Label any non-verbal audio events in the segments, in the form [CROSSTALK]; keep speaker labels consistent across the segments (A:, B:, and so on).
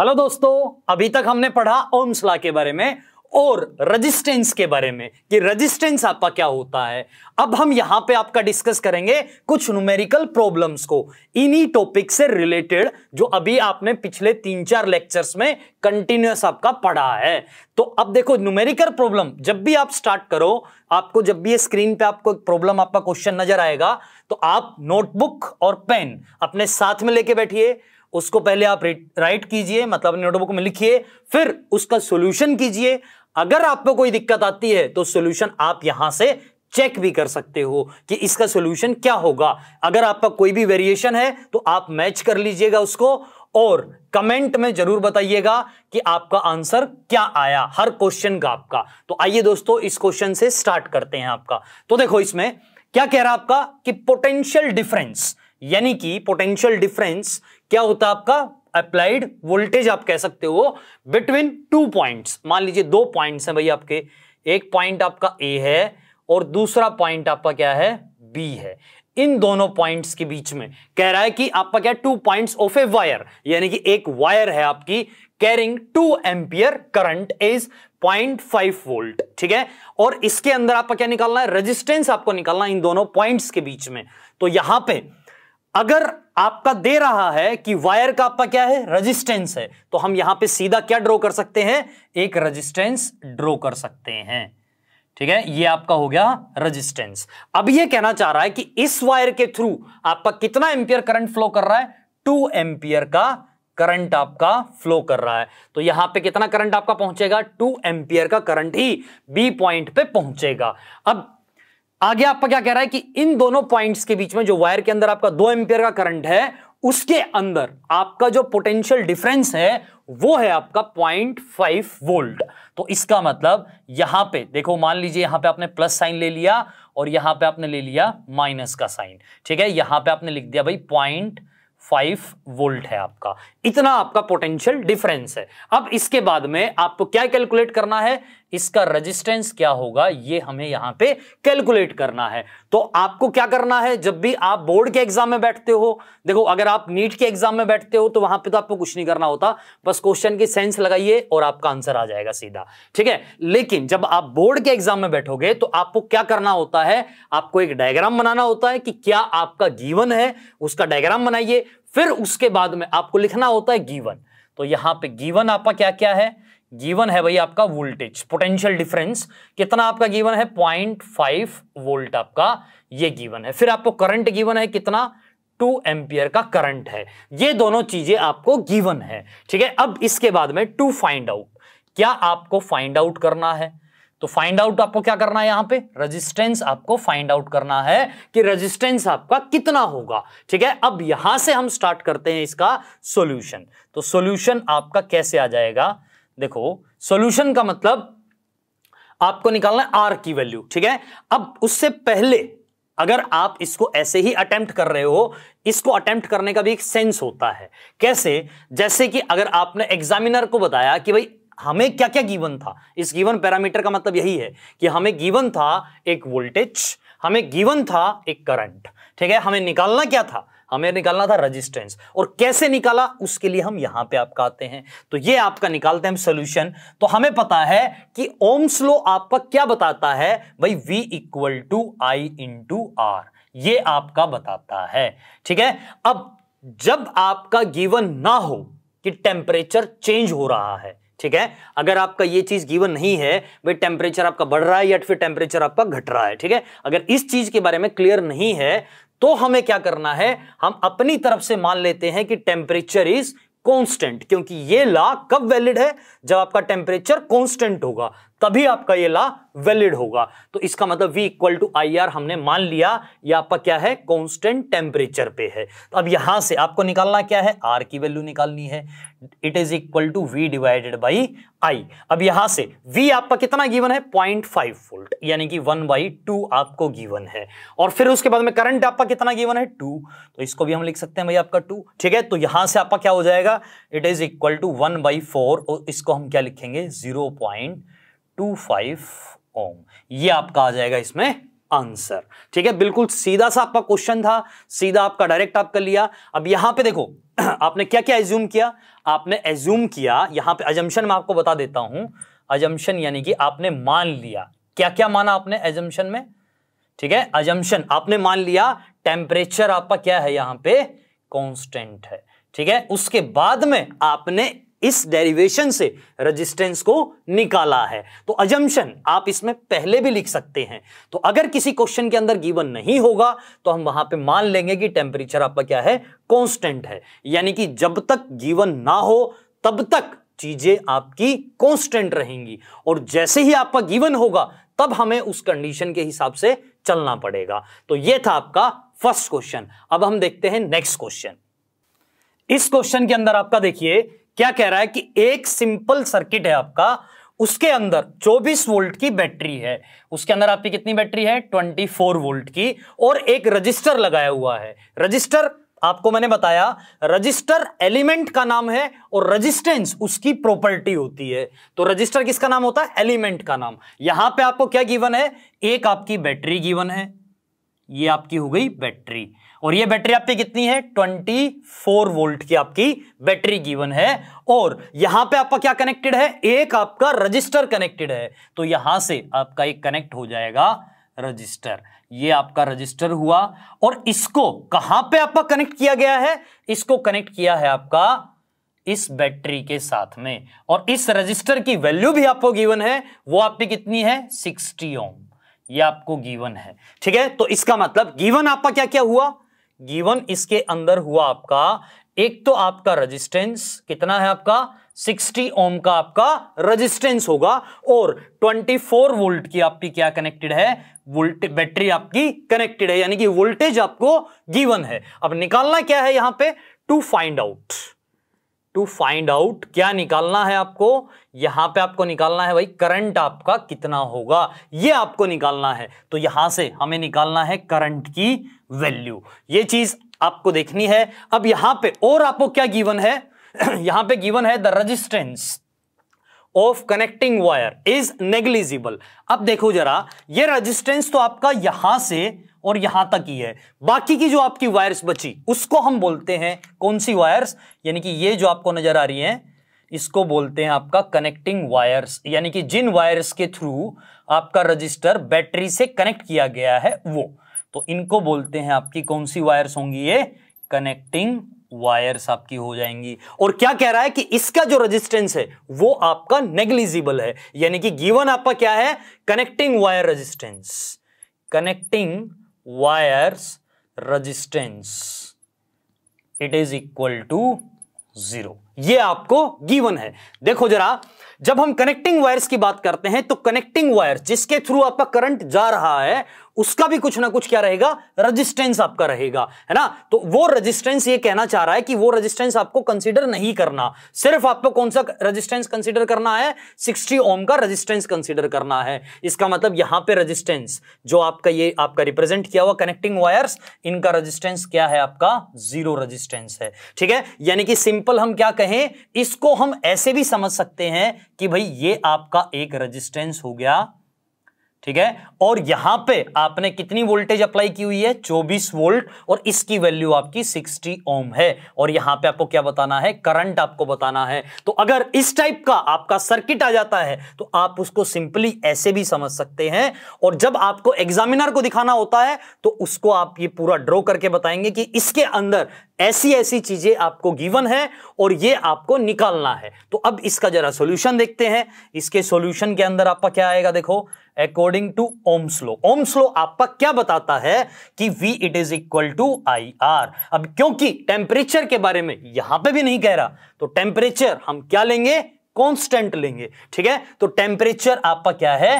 A: hello दोस्तों अभी तक हमने पढ़ा ओम्स ला के बारे में और रेजिस्टेंस के बारे में कि रेजिस्टेंस आपका क्या होता है अब हम यहां पे आपका डिस्कस करेंगे कुछ न्यूमेरिकल प्रॉब्लम्स को इन्हीं टॉपिक से रिलेटेड जो अभी आपने पिछले तीन चार लेक्चर्स में कंटिन्यूस आपका पढ़ा है तो अब देखो न्यूमेरिकल प्रॉब्लम जब भी आप स्टार्ट करो आपको जब भी ये स्क्रीन पे आपको प्रॉब्लम आपका क्वेश्चन नजर आएगा तो आप नोटबुक और पेन अपने साथ में लेके बैठिए उसको पहले आप राइट कीजिए मतलब नोटबुक में लिखिए फिर उसका सोल्यूशन कीजिए अगर आपको कोई दिक्कत आती है तो सोल्यूशन आप यहां से चेक भी कर सकते हो कि इसका सोल्यूशन क्या होगा अगर आपका कोई भी वेरिएशन है तो आप मैच कर लीजिएगा उसको और कमेंट में जरूर बताइएगा कि आपका आंसर क्या आया हर क्वेश्चन का आपका तो आइए दोस्तों इस क्वेश्चन से स्टार्ट करते हैं आपका तो देखो इसमें क्या कह रहा है आपका कि पोटेंशियल डिफरेंस यानी कि पोटेंशियल डिफरेंस क्या होता है आपका अप्लाइड वोल्टेज आप कह सकते हो बिटवीन टू पॉइंट्स मान लीजिए दो पॉइंट्स हैं भाई आपके एक पॉइंट आपका ए है और दूसरा पॉइंट आपका क्या है बी है इन दोनों पॉइंट्स के बीच में कह रहा है कि आपका क्या two points of a wire यानी कि एक वायर है आपकी carrying two ampere current is 0.5 volt ठीक है और इसके अंदर आपका क्या निकालना है रेजिस्टेंस आपको निकालना है इन दोनों पॉइंट्स के बीच में तो यहां पे अगर आपका दे रहा है कि वायर का आपका क्या है रेजिस्टेंस है तो हम यहां पे सीधा क्या ड्रॉ कर सकते हैं एक रेजिस्टेंस ड्रॉ कर सकते हैं ठीक है ये आपका हो गया रेजिस्टेंस अब ये कहना चाह रहा है कि इस वायर के थ्रू आपका कितना एम्पियर करंट फ्लो कर रहा है टू एम्पियर का करंट आपका फ्लो कर रहा है तो यहां पे कितना करंट आपका पहुंचेगा टू एम्पियर का करंट ही बी पॉइंट पे पहुंचेगा अब आगे आपका क्या कह रहा है कि इन दोनों पॉइंट्स के बीच में जो वायर के अंदर आपका दो एम्पियर का करंट है उसके अंदर आपका जो पोटेंशियल डिफरेंस है वो है आपका 0.5 वोल्ट तो इसका मतलब यहां पे देखो मान लीजिए यहां पे आपने प्लस साइन ले लिया और यहां पे आपने ले लिया माइनस का साइन ठीक है यहां पे आपने लिख दिया भाई पॉइंट फाइव वोल्ट है आपका इतना आपका पोटेंशियल डिफरेंस है अब इसके बाद में आपको क्या कैलकुलेट करना है इसका रेजिस्टेंस क्या होगा ये हमें यहां पे कैलकुलेट करना है तो आपको क्या करना है जब भी आप बोर्ड के एग्जाम में बैठते हो देखो अगर आप नीट के एग्जाम में बैठते हो तो वहां पे तो आपको कुछ नहीं करना होता बस क्वेश्चन की सेंस लगाइए और आपका आंसर आ जाएगा सीधा ठीक है लेकिन जब आप बोर्ड के एग्जाम में बैठोगे तो आपको क्या करना होता है आपको एक डायग्राम बनाना होता है कि क्या आपका गीवन है उसका डायग्राम बनाइए फिर उसके बाद में आपको लिखना होता है गीवन तो यहां पर गीवन आपका क्या क्या है गिवन है भाई आपका वोल्टेज पोटेंशियल डिफरेंस कितना आपका गिवन है पॉइंट फाइव वोल्ट आपका ये गिवन है फिर आपको करंट गिवन है कितना 2 एम्पियर का करंट है ये दोनों चीजें आपको गिवन है ठीक है अब इसके बाद में टू फाइंड आउट क्या आपको फाइंड आउट करना है तो फाइंड आउट आपको क्या करना है यहां पे रेजिस्टेंस आपको फाइंड आउट करना है कि रेजिस्टेंस आपका कितना होगा ठीक है अब यहां से हम स्टार्ट करते हैं इसका सॉल्यूशन तो सॉल्यूशन आपका कैसे आ जाएगा देखो सॉल्यूशन का मतलब आपको निकालना है आर की वैल्यू ठीक है अब उससे पहले अगर आप इसको ऐसे ही अटेम्प्ट कर रहे हो इसको अटेम्प्ट करने का भी एक सेंस होता है कैसे जैसे कि अगर आपने एग्जामिनर को बताया कि भाई हमें क्या क्या गिवन था इस गिवन पैरामीटर का मतलब यही है कि हमें गिवन था एक वोल्टेज हमें गिवन था एक करंट ठीक है हमें निकालना क्या था हमें निकालना था रजिस्टेंस और कैसे निकाला उसके लिए हम यहां पे आपका आते हैं तो ये आपका निकालते हैं सोल्यूशन तो हमें पता है कि ओम स्लो आपका क्या बताता है भाई V equal to I into R ये आपका बताता है ठीक है अब जब आपका गिवन ना हो कि टेम्परेचर चेंज हो रहा है ठीक है अगर आपका ये चीज गिवन नहीं है भाई टेम्परेचर आपका बढ़ रहा है या फिर टेम्परेचर आपका घट रहा है ठीक है अगर इस चीज के बारे में क्लियर नहीं है तो हमें क्या करना है हम अपनी तरफ से मान लेते हैं कि टेम्परेचर इज कांस्टेंट क्योंकि ये लॉ कब वैलिड है जब आपका टेम्परेचर कांस्टेंट होगा तभी आपका ये ला वैलिड होगा तो इसका मतलब V equal to I R हमने मान लिया ये आपका क्या है कॉन्स्टेंट टेम्परेचर पे है तो अब यहां से आपको निकालना क्या है R की वैल्यू निकालनी है it is equal to V divided by I अब यहां से V आपका कितना गिवन है पॉइंट फाइव वोल्ट यानी कि वन बाई टू आपको गिवन है और फिर उसके बाद में करंट आपका कितना गिवन है टू तो इसको भी हम लिख सकते हैं भाई आपका टू ठीक है तो यहां से आपका क्या हो जाएगा it is equal to one by four और इसको हम क्या लिखेंगे zero point two five ohm ये आपका आ जाएगा इसमें आंसर ठीक है बिल्कुल सीधा सा आपका क्वेश्चन था सीधा आपका डायरेक्ट आप कर लिया अब यहां पे देखो [CLEARS THROAT] आपने क्या क्या एज्यूम किया आपने एज्यूम किया यहां पे एजम्पन मैं आपको बता देता हूं एजम्पन यानी कि आपने मान लिया क्या क्या माना आपने एजम्पन में ठीक है एजम्पन आपने मान लिया टेम्परेचर आपका क्या है यहां पर कॉन्स्टेंट है ठीक है उसके बाद में आपने इस डेरिवेशन से रेजिस्टेंस को निकाला है तो अजम्पन आप इसमें पहले भी लिख सकते हैं तो अगर किसी क्वेश्चन के अंदर गिवन नहीं होगा तो हम वहां पे मान लेंगे कि टेम्परेचर आपका क्या है कांस्टेंट है यानी कि जब तक गिवन ना हो तब तक चीजें आपकी कांस्टेंट रहेंगी और जैसे ही आपका गिवन होगा तब हमें उस कंडीशन के हिसाब से चलना पड़ेगा तो यह था आपका फर्स्ट क्वेश्चन अब हम देखते हैं नेक्स्ट क्वेश्चन इस क्वेश्चन के अंदर आपका देखिए क्या कह रहा है कि एक सिंपल सर्किट है आपका उसके अंदर 24 वोल्ट की बैटरी है उसके अंदर आपकी कितनी बैटरी है 24 वोल्ट की और एक रजिस्टर लगाया हुआ है रजिस्टर आपको मैंने बताया रजिस्टर एलिमेंट का नाम है और रजिस्टेंस उसकी प्रॉपर्टी होती है तो रजिस्टर किसका नाम होता है एलिमेंट का नाम यहां पे आपको क्या गिवन है एक आपकी बैटरी गिवन है ये आपकी हो गई बैटरी और ये बैटरी आपकी कितनी है 24 वोल्ट की आपकी बैटरी गिवन है और यहां पे आपका क्या कनेक्टेड है एक आपका रजिस्टर कनेक्टेड है तो यहां से आपका एक कनेक्ट हो जाएगा रजिस्टर ये आपका रजिस्टर हुआ और इसको कहां पे आपका कनेक्ट किया गया है इसको कनेक्ट किया है आपका इस बैटरी के साथ में और इस रजिस्टर की वैल्यू भी आपको गिवन है वो आपकी कितनी है सिक्सटी ओम ये आपको गीवन है ठीक है तो इसका मतलब गीवन आपका क्या क्या हुआ गीवन इसके अंदर हुआ आपका एक तो आपका रेजिस्टेंस कितना है आपका 60 ओम का आपका रेजिस्टेंस होगा और 24 वोल्ट की आपकी क्या कनेक्टेड है वोल्ट बैटरी आपकी कनेक्टेड है यानी कि वोल्टेज आपको गिवन है अब निकालना क्या है यहां पे to find out to find out क्या निकालना है आपको यहां पे आपको निकालना है भाई करंट आपका कितना होगा ये आपको निकालना है तो यहां से हमें निकालना है करंट की वैल्यू ये चीज आपको देखनी है अब यहां पे और आपको क्या गिवन है [CLEARS THROAT] यहां पे गिवन है the resistance of connecting wire is negligible अब देखो जरा ये रेजिस्टेंस तो आपका यहां से और यहां तक ही है बाकी की जो आपकी वायर्स बची उसको हम बोलते हैं कौन सी वायर्स यानी कि ये जो आपको नजर आ रही है इसको बोलते हैं आपका कनेक्टिंग वायर्स यानी कि जिन वायर्स के थ्रू आपका रजिस्टर बैटरी से कनेक्ट किया गया है वो तो इनको बोलते हैं आपकी कौन सी वायर्स होंगी ये कनेक्टिंग वायर्स आपकी हो जाएंगी और क्या कह रहा है कि इसका जो रेजिस्टेंस है वो आपका नेग्लिजिबल है यानी कि गिवन आपका क्या है connecting wire resistance connecting wires resistance it is equal to zero ये आपको गिवन है देखो जरा जब हम कनेक्टिंग वायर्स की बात करते हैं तो कनेक्टिंग वायर जिसके थ्रू आपका करंट जा रहा है उसका भी कुछ ना कुछ क्या रहेगा रजिस्टेंस आपका रहेगा है ना तो वो रजिस्टेंस ये कहना चाह रहा है कि वो रजिस्टेंस आपको कंसिडर नहीं करना सिर्फ आपको कौन सा रजिस्टेंस कंसिडर करना है सिक्सटी ओम का रजिस्टेंस कंसिडर करना है इसका मतलब यहां पर रजिस्टेंस जो आपका ये आपका रिप्रेजेंट किया हुआ कनेक्टिंग वायर्स इनका रजिस्टेंस क्या है आपका जीरो रजिस्टेंस है ठीक है यानी कि सिंपल हम क्या कहें इसको हम ऐसे भी समझ सकते हैं कि भाई ये आपका एक रजिस्टेंस हो गया ठीक है और यहां पे आपने कितनी वोल्टेज अप्लाई की हुई है 24 वोल्ट और इसकी वैल्यू आपकी 60 ओम है और यहां पे आपको क्या बताना है करंट आपको बताना है तो अगर इस टाइप का आपका सर्किट आ जाता है तो आप उसको सिंपली ऐसे भी समझ सकते हैं और जब आपको एग्जामिनर को दिखाना होता है तो उसको आप ये पूरा ड्रॉ करके बताएंगे कि इसके अंदर ऐसी ऐसी चीजें आपको गिवन है और ये आपको निकालना है तो अब इसका जरा सॉल्यूशन देखते हैं इसके सॉल्यूशन के अंदर आपका क्या आएगा देखो अकॉर्डिंग टू ओम्सलो ओम्सलो आपका क्या बताता है कि V it is equal to I R अब क्योंकि टेम्परेचर के बारे में यहां पे भी नहीं कह रहा तो टेम्परेचर हम क्या लेंगे कॉन्स्टेंट लेंगे ठीक है तो टेम्परेचर आपका क्या है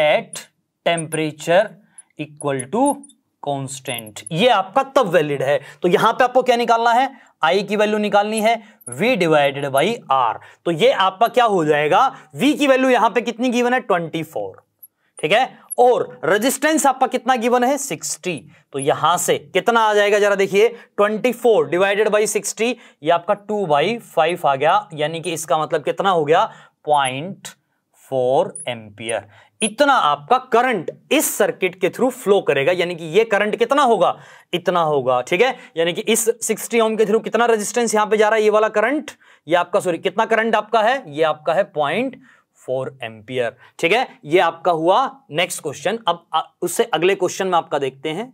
A: at temperature equal to constant ये आपका तब वैलिड है तो यहां पे आपको क्या निकालना है आई की वैल्यू निकालनी है v डिवाइडेड बाई आर तो ये आपका क्या हो जाएगा v की वैल्यू यहां पे कितनी गिवन है 24 ठीक है और रेजिस्टेंस आपका कितना गिवन है 60 तो यहां से कितना आ जाएगा जरा देखिए 24 डिवाइडेड बाई सिक्सटी ये आपका टू बाई फाइव आ गया यानी कि इसका मतलब कितना हो गया पॉइंट फोर एम्पियर इतना आपका करंट इस सर्किट के थ्रू फ्लो करेगा यानी कि ये करंट कितना होगा इतना होगा ठीक है यानी कि इस 60 ओम के थ्रू कितना रेजिस्टेंस यहां पे जा रहा है ये वाला करंट ये आपका सॉरी कितना करंट आपका है ये आपका है पॉइंट फोर एम्पियर ठीक है ये आपका हुआ नेक्स्ट क्वेश्चन अब उससे अगले क्वेश्चन में आपका देखते हैं